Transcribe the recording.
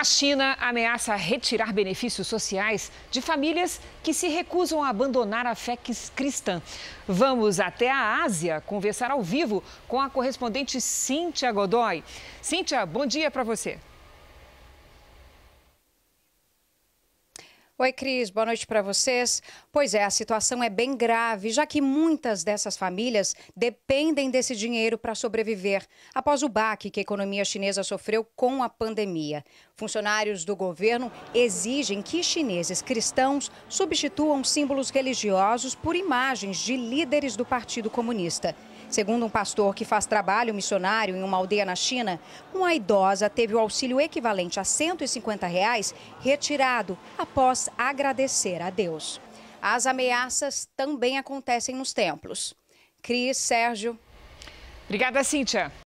A China ameaça retirar benefícios sociais de famílias que se recusam a abandonar a fé cristã. Vamos até a Ásia conversar ao vivo com a correspondente Cíntia Godoy. Cíntia, bom dia para você. Oi, Cris, boa noite para vocês. Pois é, a situação é bem grave, já que muitas dessas famílias dependem desse dinheiro para sobreviver após o baque que a economia chinesa sofreu com a pandemia. Funcionários do governo exigem que chineses cristãos substituam símbolos religiosos por imagens de líderes do Partido Comunista. Segundo um pastor que faz trabalho missionário em uma aldeia na China, uma idosa teve o auxílio equivalente a 150 reais retirado após agradecer a Deus. As ameaças também acontecem nos templos. Cris, Sérgio. Obrigada, Cíntia.